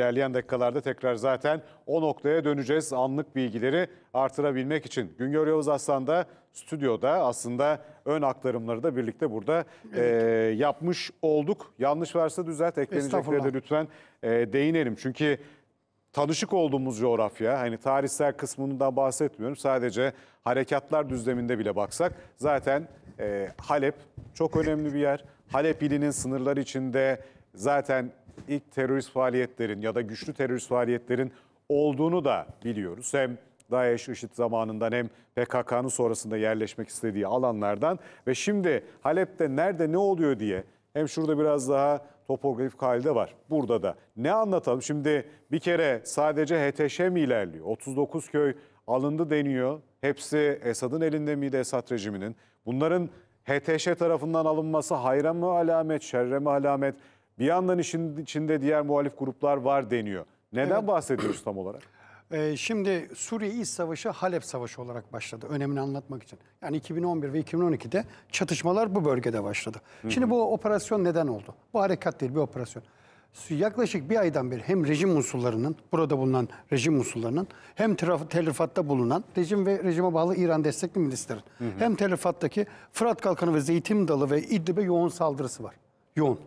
İlerleyen dakikalarda tekrar zaten o noktaya döneceğiz. Anlık bilgileri artırabilmek için. Güngör Yavuz Aslan da stüdyoda aslında ön aktarımları da birlikte burada evet. e, yapmış olduk. Yanlış varsa düzelt, eklenecekleri de lütfen e, değinelim. Çünkü tanışık olduğumuz coğrafya, hani tarihsel kısmından bahsetmiyorum. Sadece harekatlar düzleminde bile baksak zaten e, Halep çok önemli bir yer. Halep ilinin sınırları içinde zaten ilk terörist faaliyetlerin ya da güçlü terörist faaliyetlerin olduğunu da biliyoruz. Hem DAEŞ, IŞİD zamanından hem PKK'nın sonrasında yerleşmek istediği alanlardan ve şimdi Halep'te nerede ne oluyor diye hem şurada biraz daha topografik halde var. Burada da. Ne anlatalım? Şimdi bir kere sadece HTŞ mi ilerliyor? 39 köy alındı deniyor. Hepsi Esad'ın elinde miydi Esad rejiminin? Bunların HTŞ tarafından alınması hayra mı alamet, şerre mi alamet? Bir yandan işin içinde diğer muhalif gruplar var deniyor. Neden evet. bahsediyoruz tam olarak? Ee, şimdi Suriye İç Savaşı Halep Savaşı olarak başladı. Önemini anlatmak için. Yani 2011 ve 2012'de çatışmalar bu bölgede başladı. Hı -hı. Şimdi bu operasyon neden oldu? Bu harekat değil bir operasyon yaklaşık bir aydan beri hem rejim unsurlarının, burada bulunan rejim unsurlarının, hem telifatta bulunan rejim ve rejime bağlı İran destekli milislerin, hı hı. hem telifattaki Fırat Kalkanı ve Zeytin Dalı ve İdlib'e yoğun saldırısı var. Yoğun.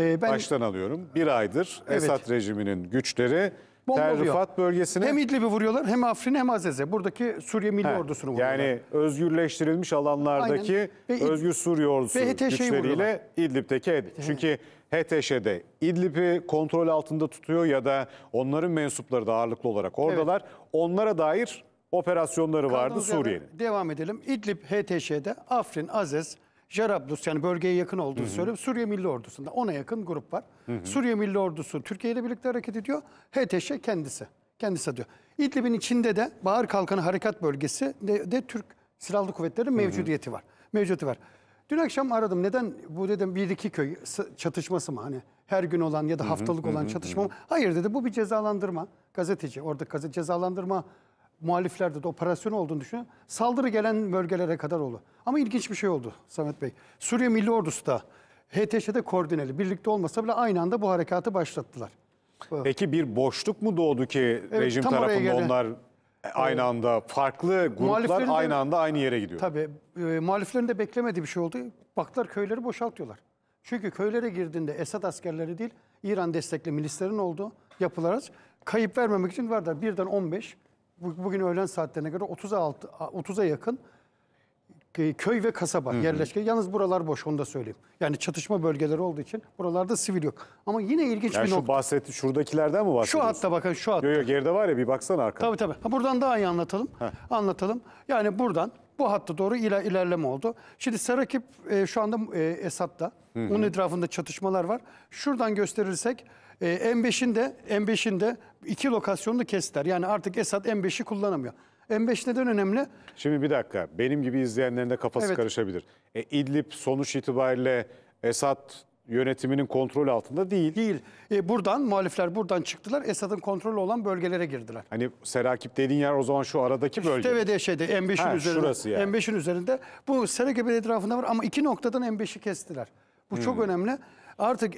Ee, ben... Baştan alıyorum. Bir aydır evet. Esad rejiminin güçleri Terrifat bölgesine... Hem İdlib'i vuruyorlar hem Afrin hem Azeze. Buradaki Suriye Milli He, Ordusu'nu vuruyorlar. Yani özgürleştirilmiş alanlardaki Aynen. özgür Suriye Ordusu güçleriyle vuruyorlar. İdlib'deki... He. Çünkü HTŞ'de İdlib'i kontrol altında tutuyor ya da onların mensupları da ağırlıklı olarak oradalar. Evet. Onlara dair operasyonları Kaldığımız vardı Suriye'nin. Devam edelim. İdlib, HTŞ'de, Afrin, Azez, Jarablus yani bölgeye yakın olduğu söylüyor. Suriye Milli Ordusu'nda ona yakın grup var. Hı hı. Suriye Milli Ordusu Türkiye ile birlikte hareket ediyor. HTŞ kendisi. Kendisi diyor. İdlib'in içinde de Bağır Kalkanı Harekat Bölgesi de, de Türk Silahlı Kuvvetleri'nin mevcudiyeti var. Mevcudiyeti var. Dün akşam aradım. Neden bu dedim bir iki köy çatışması mı hani her gün olan ya da haftalık olan çatışma mı? Hayır dedi bu bir cezalandırma. Gazeteci orada gazete cezalandırma Muhaliflerde de operasyon olduğunu düşünüyor. Saldırı gelen bölgelere kadar oldu. Ama ilginç bir şey oldu Samet Bey. Suriye Milli Ordusu da HTŞ'de koordineli. Birlikte olmasa bile aynı anda bu harekatı başlattılar. Peki bir boşluk mu doğdu ki evet, rejim tarafında onlar e, aynı anda farklı gruplar aynı anda aynı yere gidiyor? Tabii. E, muhaliflerin de beklemediği bir şey oldu. Baklar köyleri boşaltıyorlar. Çünkü köylere girdiğinde Esad askerleri değil İran destekli milislerin olduğu yapılar kayıp vermemek için vardır. Birden 15 bugün öğlen saatlerine göre 36, 30'a yakın e, köy ve kasaba yerleşke. Yalnız buralar boş onu da söyleyeyim. Yani çatışma bölgeleri olduğu için buralarda sivil yok. Ama yine ilginç yani bir şu nokta. Bahset, şuradakilerden mi bahsediyorsun? Şu hatta bakın şu hatta. Yok yok geride var ya bir baksana arkada. Tabii tabii. Ha, buradan daha iyi anlatalım. Heh. Anlatalım. Yani buradan bu hatta doğru iler, ilerleme oldu. Şimdi Sarakip e, şu anda e, Esad'da. Hı -hı. Onun etrafında çatışmalar var. Şuradan gösterirsek e, m 5inde m 5inde de iki lokasyonunu kestiler. Yani artık Esad M5'i kullanamıyor. M5 neden önemli? Şimdi bir dakika. Benim gibi izleyenlerin de kafası Evet. karışabilir. E, İdlib sonuç itibariyle Esad yönetiminin kontrol altında değil. Değil. E, buradan muhalifler buradan çıktılar. Esad'ın kontrolü olan bölgelere girdiler. Hani Serakip dediğin yer o zaman şu aradaki bölge. TVD şeyde M5'in üzerinde. şurası yani. M5'in üzerinde. Bu Seregeber etrafında var ama iki noktadan M5'i kestiler. Bu çok hmm. önemli artık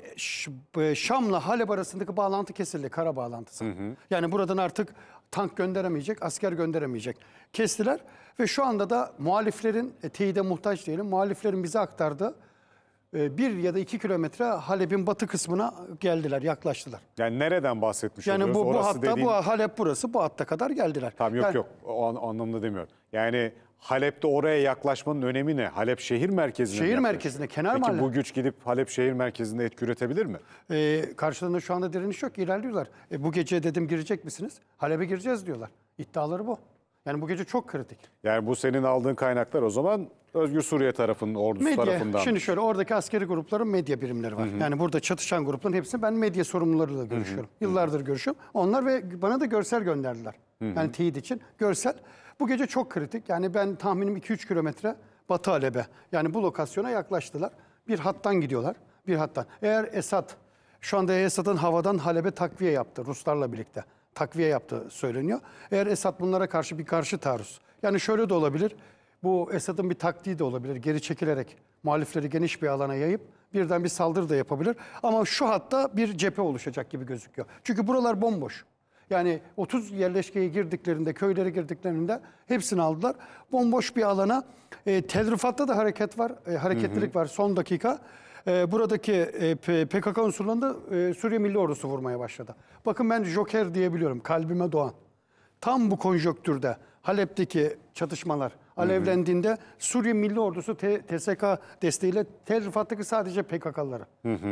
e, Şam'la Halep arasındaki bağlantı kesildi. Kara bağlantısı. Hı hı. Yani buradan artık tank gönderemeyecek, asker gönderemeyecek. Kestiler ve şu anda da muhaliflerin, e, teyide muhtaç diyelim, muhaliflerin bize aktardığı ee, bir ya da iki kilometre Halep'in batı kısmına geldiler, yaklaştılar. Yani nereden bahsetmiş yani oluyoruz? Yani bu, bu hatta dediğin... bu Halep burası, bu hatta kadar geldiler. Tamam yok yani... yok, o anlamda demiyorum. Yani Halep'te oraya yaklaşmanın önemi ne? Halep şehir merkezine Şehir yaklaşıyor. merkezine, kenar Peki bu güç gidip Halep şehir merkezinde etki üretebilir mi? Ee, karşılığında şu anda direniş yok, ilerliyorlar. E, bu gece dedim girecek misiniz? Halep'e gireceğiz diyorlar. İddiaları bu. Yani bu gece çok kritik. Yani bu senin aldığın kaynaklar o zaman Özgür Suriye tarafının ordusu medya, tarafından. Şimdi şöyle oradaki askeri grupların medya birimleri var. Hı hı. Yani burada çatışan grupların hepsini ben medya sorumlularıyla görüşüyorum. Hı hı. Yıllardır görüşüyorum. Onlar ve bana da görsel gönderdiler. Hı hı. Yani teyit için görsel. Bu gece çok kritik. Yani ben tahminim 2-3 kilometre Batı Alep'e. Yani bu lokasyona yaklaştılar. Bir hattan gidiyorlar. Bir hattan. Eğer Esad şu anda Esad'ın havadan Halep'e takviye yaptı Ruslarla birlikte takviye yaptığı söyleniyor. Eğer Esad bunlara karşı bir karşı taarruz. Yani şöyle de olabilir. Bu Esad'ın bir taktiği de olabilir. Geri çekilerek muhalifleri geniş bir alana yayıp birden bir saldırı da yapabilir. Ama şu hatta bir cephe oluşacak gibi gözüküyor. Çünkü buralar bomboş. Yani 30 yerleşkeye girdiklerinde, köylere girdiklerinde hepsini aldılar. Bomboş bir alana. E, tedrifatta da hareket var, e, hareketlilik hı hı. var son dakika. Ee, buradaki e, PKK unsurlarını da e, Suriye Milli Ordusu vurmaya başladı. Bakın ben Joker diyebiliyorum kalbime doğan. Tam bu konjöktürde Halep'teki çatışmalar alevlendiğinde hı hı. Suriye Milli Ordusu TSK desteğiyle Tel Rifat'taki sadece PKK'ları,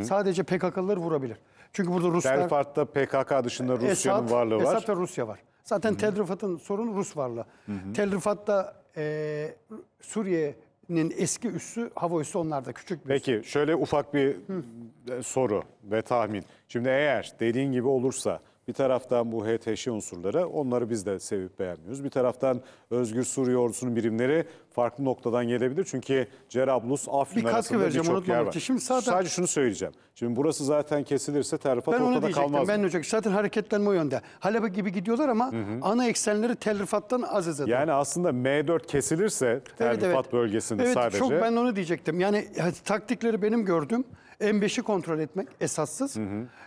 sadece PKK'ları vurabilir. Çünkü burada Ruslar... Tel Rifat'ta PKK dışında e, Rusya'nın varlığı var. Esad ve Rusya var. Zaten Tel Rifat'ın sorunu Rus varlığı. Hı -hı. Tel Rifat'ta e, Suriye Nin eski üssü hava üssü onlar da küçük bir Peki üssü. şöyle ufak bir Hı. E, soru ve tahmin. Şimdi eğer dediğin gibi olursa bir taraftan bu HTŞ unsurları onları biz de sevip beğenmiyoruz. Bir taraftan Özgür Suriye ordusunun birimleri farklı noktadan gelebilir. Çünkü Cerablus, Afrin bir arasında birçok yer var. Şimdi zaten... Sadece şunu söyleyeceğim. Şimdi burası zaten kesilirse Terifat ben ortada kalmaz. Ben onu diyecektim. Zaten hareketlenme o yönde. Halep gibi gidiyorlar ama hı hı. ana eksenleri terfattan az Aziz'e. Yani aslında M4 kesilirse Terifat evet, evet. bölgesinde evet, sadece. Evet çok ben onu diyecektim. Yani taktikleri benim gördüm. M5'i kontrol etmek esassız. E,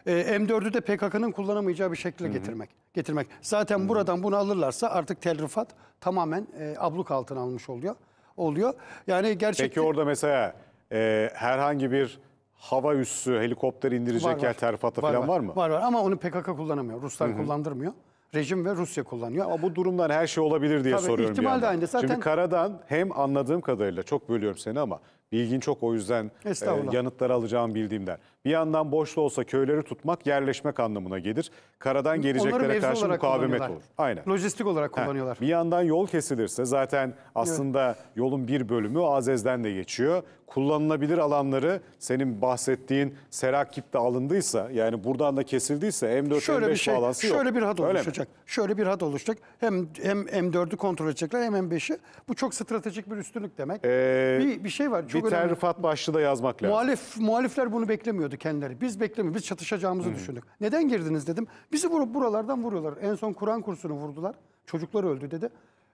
ee, M4'ü de PKK'nın kullanamayacağı bir şekilde getirmek. getirmek. Zaten hı hı. buradan bunu alırlarsa artık Tel telrifat tamamen e, abluk altına almış oluyor. oluyor. Yani gerçekten... Peki orada mesela e, herhangi bir hava üssü, helikopter indirecek var, var. yer terfata var, falan var, var mı? Var var ama onu PKK kullanamıyor. Ruslar Hı -hı. kullandırmıyor. Rejim ve Rusya kullanıyor. Ama bu durumdan her şey olabilir diye Tabii, soruyorum ihtimal bir de aynı. Zaten... Şimdi karadan hem anladığım kadarıyla çok bölüyorum seni ama Bilgin çok o yüzden e, yanıtları alacağım bildiğimden. Bir yandan boşlu olsa köyleri tutmak yerleşmek anlamına gelir. Karadan geleceklere karşı mukavemet olur. Aynen. Lojistik olarak kullanıyorlar. Ha, bir yandan yol kesilirse zaten aslında evet. yolun bir bölümü Azez'den de geçiyor. Kullanılabilir alanları senin bahsettiğin Serakip'te alındıysa yani buradan da kesildiyse M4 şöyle M5 bir şey, şöyle yok. Şöyle bir hat oluşacak. Mi? Şöyle bir hat oluşacak. Hem, hem M4'ü kontrol edecekler hem M5'i. Bu çok stratejik bir üstünlük demek. Ee, bir, bir şey var. Çok çok önemli. Rıfat başlığı da yazmak lazım. Muhalif, muhalifler bunu beklemiyordu kendileri. Biz beklemiyoruz. Biz çatışacağımızı hmm. düşündük. Neden girdiniz dedim. Bizi vurup buralardan vuruyorlar. En son Kur'an kursunu vurdular. Çocuklar öldü dedi.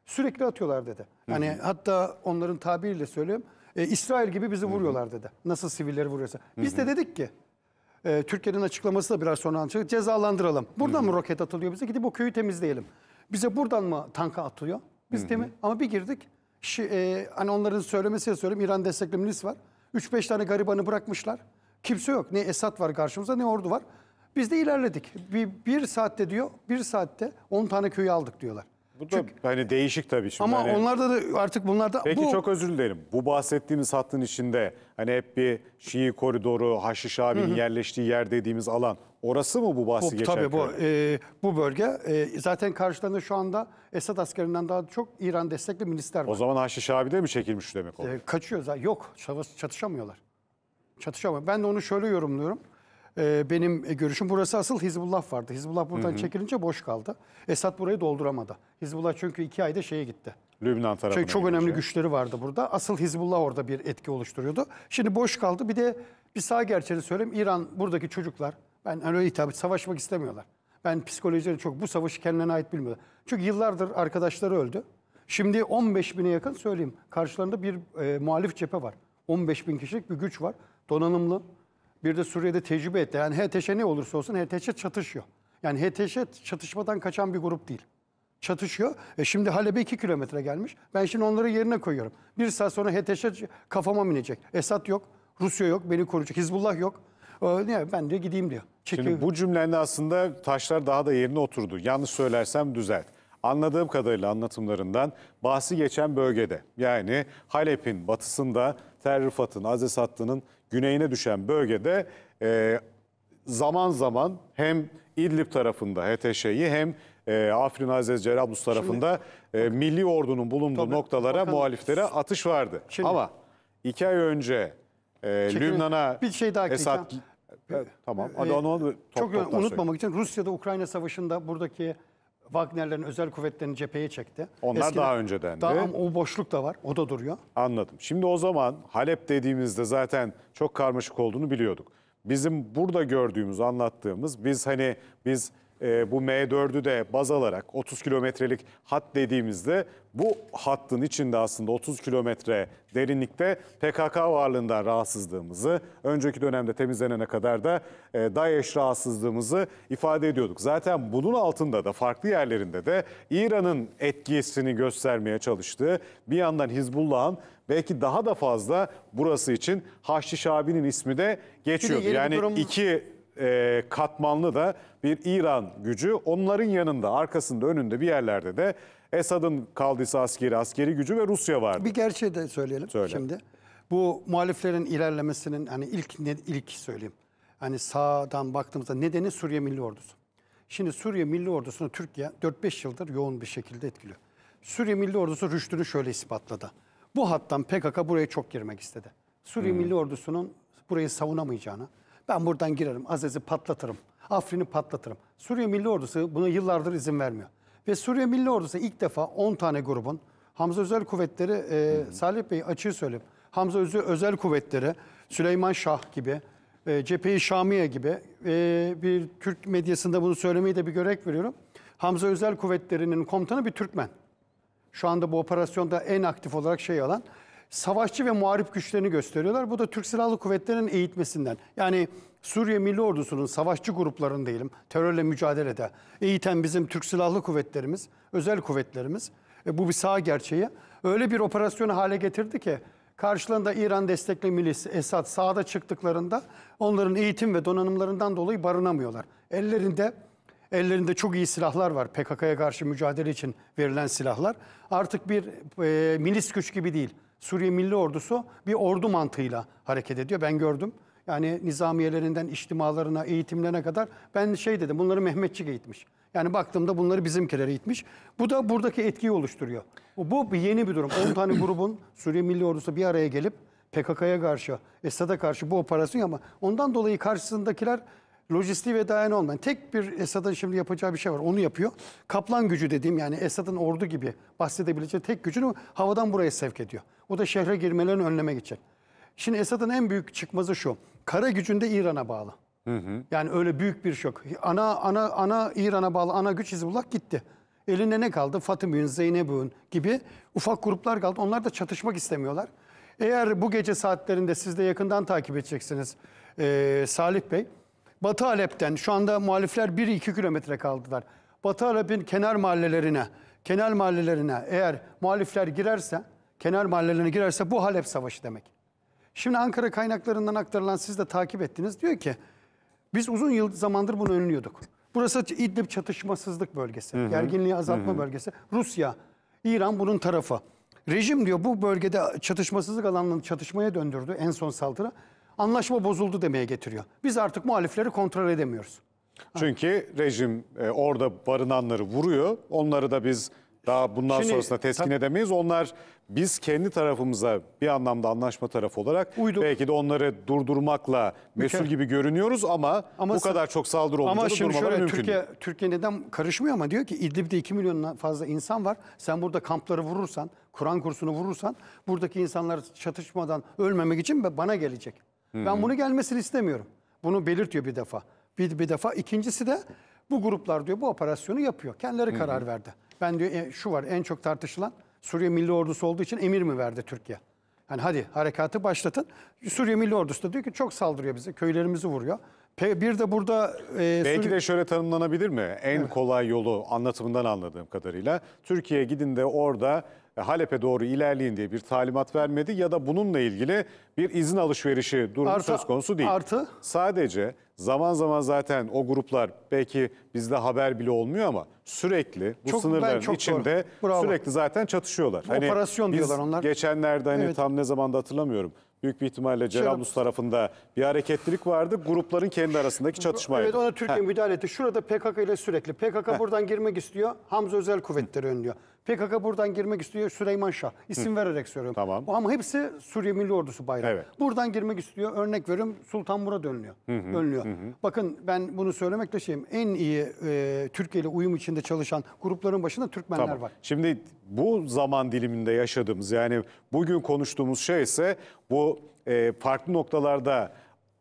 Sürekli atıyorlar dedi. Yani hmm. hatta onların tabiriyle söylüyorum. E, İsrail gibi bizi hmm. vuruyorlar dedi. Nasıl sivilleri vuruyorsa. Biz de dedik ki e, Türkiye'nin açıklaması da biraz sonra anlatacak. Cezalandıralım. Buradan mı roket atılıyor bize? Gidip o köyü temizleyelim. Bize buradan mı tanka atılıyor? Biz de mi? Ama bir girdik. Şi, e, hani onların söylemesiyle söyleyeyim İran destekli milis var. 3-5 tane garibanı bırakmışlar. Kimse yok. Ne Esad var karşımıza, ne ordu var. Biz de ilerledik. Bir, bir saatte diyor, bir saatte 10 tane köyü aldık diyorlar. Bu da Çünkü, hani değişik tabii şimdi. Ama hani, onlarda da artık bunlarda... Peki bu, çok özür dilerim. Bu bahsettiğimiz hattın içinde hani hep bir Şii koridoru, Haşiş yerleştiği yer dediğimiz alan. Orası mı bu bahsi bu, geçen Tabii bu, e, bu bölge. E, zaten karşılarında şu anda Esad askerinden daha çok İran destekli milisler var. O zaman Haşi Şabi de mi çekilmiş demek o? E, ee, kaçıyor zaten. Yok çatışamıyorlar. Çatışamıyor. Ben de onu şöyle yorumluyorum. Ee, e, benim görüşüm burası asıl Hizbullah vardı. Hizbullah buradan hı hı. çekilince boş kaldı. Esad burayı dolduramadı. Hizbullah çünkü iki ayda şeye gitti. Lübnan tarafına Çünkü çok gidince. önemli şey. güçleri vardı burada. Asıl Hizbullah orada bir etki oluşturuyordu. Şimdi boş kaldı. Bir de bir sağ gerçeğini söyleyeyim. İran buradaki çocuklar ben hani öyle hitap savaşmak istemiyorlar. Ben psikolojileri çok bu savaşı kendilerine ait bilmiyorlar. Çünkü yıllardır arkadaşları öldü. Şimdi 15 bine yakın söyleyeyim. Karşılarında bir e, muhalif cephe var. 15 bin kişilik bir güç var. Donanımlı. Bir de Suriye'de tecrübe etti. Yani HTŞ ne olursa olsun HTŞ çatışıyor. Yani HTŞ çatışmadan kaçan bir grup değil. Çatışıyor. E şimdi Halep'e 2 kilometre gelmiş. Ben şimdi onları yerine koyuyorum. Bir saat sonra HTŞ kafama minecek. Esat yok, Rusya yok, beni koruyacak. Hizbullah yok ne ben de gideyim diyor. Çekil. Şimdi bu cümlenin aslında taşlar daha da yerine oturdu. Yanlış söylersem düzelt. Anladığım kadarıyla anlatımlarından bahsi geçen bölgede yani Halep'in batısında Tel Rifat'ın, Aziz Hattı'nın güneyine düşen bölgede e, zaman zaman hem İdlib tarafında HTŞ'yi hem e, Afrin Aziz Cerablus tarafında şimdi, e, milli ordunun bulunduğu tabii, noktalara bakalım. muhaliflere atış vardı. Şimdi, Ama iki ay önce ee, Lübnan'a bir şey daha Esad... Ee, evet, tamam. E, Hadi onu top- Çok toptan söyle. unutmamak için Rusya'da Ukrayna Savaşı'nda buradaki Wagner'lerin özel kuvvetlerini cepheye çekti. Onlar daha önceden de. Daha, o boşluk da var. O da duruyor. Anladım. Şimdi o zaman Halep dediğimizde zaten çok karmaşık olduğunu biliyorduk. Bizim burada gördüğümüz, anlattığımız biz hani biz e, bu M4'ü de baz alarak 30 kilometrelik hat dediğimizde bu hattın içinde aslında 30 kilometre derinlikte PKK varlığından rahatsızlığımızı, önceki dönemde temizlenene kadar da e, DAEŞ rahatsızlığımızı ifade ediyorduk. Zaten bunun altında da farklı yerlerinde de İran'ın etkisini göstermeye çalıştığı, bir yandan Hizbullah'ın belki daha da fazla burası için Haçlı Şabi'nin ismi de geçiyordu. Yani iki e, katmanlı da bir İran gücü. Onların yanında, arkasında, önünde bir yerlerde de Esad'ın kaldıysa askeri, askeri gücü ve Rusya vardı. Bir gerçeği de söyleyelim Söyle. şimdi. Bu muhaliflerin ilerlemesinin hani ilk ne, ilk söyleyeyim. Hani sağdan baktığımızda nedeni Suriye Milli Ordusu. Şimdi Suriye Milli Ordusu'nu Türkiye 4-5 yıldır yoğun bir şekilde etkiliyor. Suriye Milli Ordusu rüştünü şöyle ispatladı. Bu hattan PKK buraya çok girmek istedi. Suriye hmm. Milli Ordusu'nun burayı savunamayacağını, ben buradan girerim, Azez'i patlatırım, Afrin'i patlatırım. Suriye Milli Ordusu buna yıllardır izin vermiyor. Ve Suriye Milli Ordusu ilk defa 10 tane grubun, Hamza Özel Kuvvetleri, e, hmm. Salih Bey açığı söyleyeyim, Hamza Özel, Özel Kuvvetleri, Süleyman Şah gibi, e, Cephe-i Şamiye gibi e, bir Türk medyasında bunu söylemeyi de bir görek veriyorum. Hamza Özel Kuvvetleri'nin komutanı bir Türkmen. Şu anda bu operasyonda en aktif olarak şey alan savaşçı ve muharip güçlerini gösteriyorlar. Bu da Türk Silahlı Kuvvetleri'nin eğitmesinden. Yani Suriye Milli Ordusu'nun savaşçı gruplarının değilim. terörle mücadelede eğiten bizim Türk Silahlı Kuvvetlerimiz, özel kuvvetlerimiz. E, bu bir sağ gerçeği. Öyle bir operasyonu hale getirdi ki karşılığında İran destekli milis Esad sağda çıktıklarında onların eğitim ve donanımlarından dolayı barınamıyorlar. Ellerinde ellerinde çok iyi silahlar var. PKK'ya karşı mücadele için verilen silahlar. Artık bir e, milis güç gibi değil Suriye Milli Ordusu bir ordu mantığıyla hareket ediyor. Ben gördüm. Yani nizamiyelerinden içtimalarına, eğitimlerine kadar ben şey dedim bunları Mehmetçik eğitmiş. Yani baktığımda bunları bizimkiler eğitmiş. Bu da buradaki etkiyi oluşturuyor. Bu yeni bir durum. 10 tane grubun Suriye Milli Ordusu bir araya gelip PKK'ya karşı, Esad'a karşı bu operasyon ama ondan dolayı karşısındakiler lojistiği ve dayanı olmayan. Tek bir Esad'ın şimdi yapacağı bir şey var. Onu yapıyor. Kaplan gücü dediğim yani Esad'ın ordu gibi bahsedebileceği tek gücünü havadan buraya sevk ediyor. O da şehre girmelerini önleme gidecek. Şimdi Esad'ın en büyük çıkmazı şu. Kara gücünde İran'a bağlı. Hı hı. Yani öyle büyük bir şok. Şey ana ana ana İran'a bağlı ana güç Hizbullah gitti. Elinde ne kaldı? Fatımü'nün, Zeynep'ün gibi ufak gruplar kaldı. Onlar da çatışmak istemiyorlar. Eğer bu gece saatlerinde siz de yakından takip edeceksiniz ee, Salih Bey. Batı Alep'ten şu anda muhalifler 1-2 kilometre kaldılar. Batı Alep'in kenar mahallelerine, kenar mahallelerine eğer muhalifler girerse, kenar mahallelerine girerse bu Halep Savaşı demek. Şimdi Ankara kaynaklarından aktarılan siz de takip ettiniz. Diyor ki biz uzun yıl zamandır bunu önlüyorduk. Burası İdlib çatışmasızlık bölgesi, hı hı. gerginliği azaltma hı hı. bölgesi. Rusya, İran bunun tarafı. Rejim diyor bu bölgede çatışmasızlık alanını çatışmaya döndürdü en son saldırı anlaşma bozuldu demeye getiriyor. Biz artık muhalifleri kontrol edemiyoruz. Çünkü rejim e, orada barınanları vuruyor. Onları da biz daha bundan Şimdi, sonrasında teskin edemeyiz. Onlar biz kendi tarafımıza bir anlamda anlaşma tarafı olarak Uyduk. belki de onları durdurmakla mesul gibi görünüyoruz ama, ama bu kadar çok saldırı olunca ama da şimdi şöyle, mümkün Türkiye, Türkiye neden karışmıyor ama diyor ki İdlib'de 2 milyondan fazla insan var. Sen burada kampları vurursan, Kur'an kursunu vurursan buradaki insanlar çatışmadan ölmemek için bana gelecek. Hı-hı. Ben bunu gelmesini istemiyorum. Bunu belirtiyor bir defa. Bir, bir defa. ikincisi de bu gruplar diyor bu operasyonu yapıyor. Kendileri Hı-hı. karar verdi. Ben diyor e, şu var en çok tartışılan Suriye Milli Ordusu olduğu için emir mi verdi Türkiye? Yani hadi harekatı başlatın. Suriye Milli Ordusu da diyor ki çok saldırıyor bize. Köylerimizi vuruyor. Bir de burada... E, Belki Suriye... de şöyle tanımlanabilir mi? En evet. kolay yolu anlatımından anladığım kadarıyla. Türkiye gidin de orada e, Halep'e doğru ilerleyin diye bir talimat vermedi ya da bununla ilgili bir izin alışverişi durumu artı, söz konusu değil. Artı. Sadece zaman zaman zaten o gruplar belki bizde haber bile olmuyor ama sürekli bu çok, sınırların çok içinde sürekli zaten çatışıyorlar. Hani Operasyon diyorlar onlar. Geçenlerde hani evet. tam ne zamanda hatırlamıyorum büyük bir ihtimalle şey- Cerablus tarafında bir hareketlilik vardı. Grupların kendi arasındaki çatışmaydı. Evet ona Türkiye müdahale etti. Şurada PKK ile sürekli. PKK Heh. buradan girmek istiyor. Hamza Özel Kuvvetleri önlüyor. PKK buradan girmek istiyor Süleyman Şah. İsim Hı. vererek söylüyorum. Tamam. Ama hepsi Suriye Milli Ordusu bayrağı. Evet. Buradan girmek istiyor. Örnek veriyorum Sultan Murat önlüyor. Hı hı. önlüyor. Hı hı. Bakın ben bunu söylemekle şeyim. En iyi e, Türkiye ile uyum içinde çalışan grupların başında Türkmenler tamam. var. Şimdi bu zaman diliminde yaşadığımız yani bugün konuştuğumuz şey ise bu e, farklı noktalarda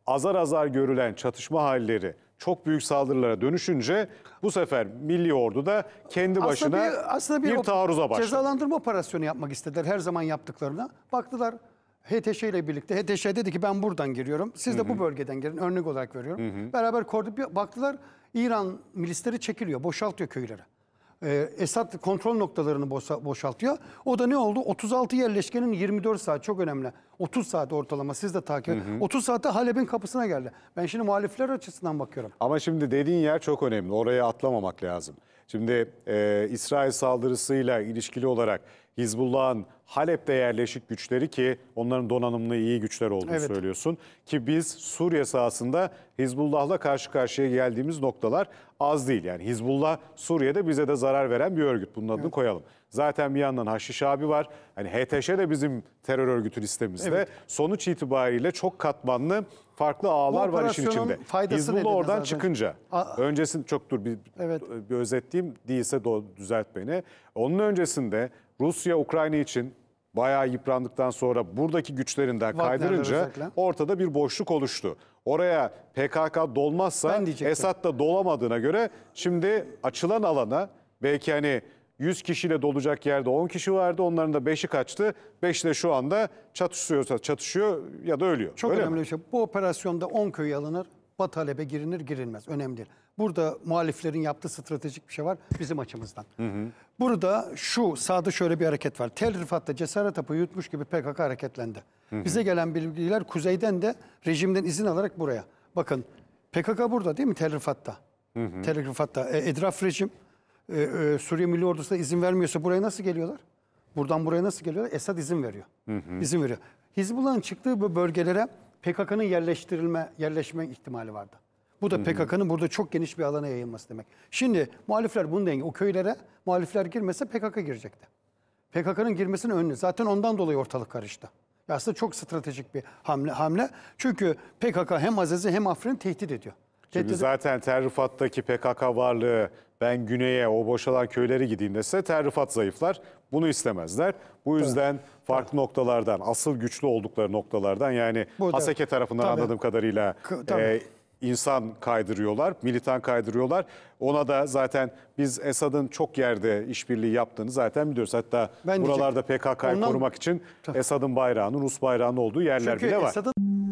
azar azar görülen çatışma halleri çok büyük saldırılara dönüşünce bu sefer Milli Ordu da kendi başına aslında bir, aslında bir, bir taarruza başladı. Cezalandırma operasyonu yapmak istediler her zaman yaptıklarına. Baktılar HTŞ ile birlikte. HTŞ dedi ki ben buradan giriyorum. Siz de Hı -hı. bu bölgeden girin. Örnek olarak veriyorum. Hı -hı. Beraber koordinat baktılar İran milisleri çekiliyor. Boşaltıyor köyleri e, Esad kontrol noktalarını boşa, boşaltıyor. O da ne oldu? 36 yerleşkenin 24 saat çok önemli. 30 saat ortalama siz de takip edin. 30 saatte Halep'in kapısına geldi. Ben şimdi muhalifler açısından bakıyorum. Ama şimdi dediğin yer çok önemli. Oraya atlamamak lazım. Şimdi e, İsrail saldırısıyla ilişkili olarak Hizbullah'ın Halep'te yerleşik güçleri ki onların donanımlı iyi güçler olduğunu evet. söylüyorsun. Ki biz Suriye sahasında Hizbullah'la karşı karşıya geldiğimiz noktalar az değil. Yani Hizbullah Suriye'de bize de zarar veren bir örgüt. Bunun adını evet. koyalım. Zaten bir yandan Haşi abi var. Hani HTŞ de bizim terör örgütü listemizde. Evet. Sonuç itibariyle çok katmanlı farklı ağlar var işin içinde. Hizbullah oradan zaten. çıkınca. A öncesinde çok dur bir, evet. bir özetleyeyim değilse do, düzelt beni. Onun öncesinde Rusya Ukrayna için bayağı yıprandıktan sonra buradaki güçlerinden kaydırınca ortada bir boşluk oluştu. Oraya PKK dolmazsa Esad da dolamadığına göre şimdi açılan alana belki hani 100 kişiyle dolacak yerde 10 kişi vardı. Onların da 5'i kaçtı. 5 de şu anda çatışıyorsa çatışıyor ya da ölüyor. Çok Öyle önemli mi? bir şey. Bu operasyonda 10 köy alınır. batalebe Halep'e girilir girilmez. Önemli değil. Burada muhaliflerin yaptığı stratejik bir şey var bizim açımızdan. Hı hı. Burada şu sağda şöyle bir hareket var. Tel Rifat'ta cesaret apı yutmuş gibi PKK hareketlendi. Hı hı. Bize gelen bilgiler kuzeyden de rejimden izin alarak buraya. Bakın PKK burada değil mi Tel Rifat'ta? Hı hı. Tel Rifat'ta. E, edraf rejim e, e, Suriye Milli Ordusu izin vermiyorsa buraya nasıl geliyorlar? Buradan buraya nasıl geliyorlar? Esad izin veriyor. Hı hı. İzin veriyor. Hizbullah'ın çıktığı bu bölgelere PKK'nın yerleştirilme, yerleşme ihtimali vardı. Bu da PKK'nın burada çok geniş bir alana yayılması demek. Şimdi muhalifler bunu denge. O köylere muhalifler girmese PKK girecekti. PKK'nın girmesinin önlü. Zaten ondan dolayı ortalık karıştı. Ya aslında çok stratejik bir hamle. hamle. Çünkü PKK hem Aziz'i hem Afrin'i tehdit ediyor. Şimdi zaten Terrifat'taki PKK varlığı ben güneye o boşalan köyleri gideyim dese terrifat zayıflar. Bunu istemezler. Bu yüzden evet. farklı evet. noktalardan, asıl güçlü oldukları noktalardan yani Burada, Haseke tarafından tabii. anladığım kadarıyla E, insan kaydırıyorlar, militan kaydırıyorlar. Ona da zaten biz Esad'ın çok yerde işbirliği yaptığını zaten biliyoruz. Hatta ben buralarda PKK'yı korumak için Esad'ın bayrağının, Rus bayrağının olduğu yerler Çünkü bile var. Esad'ın...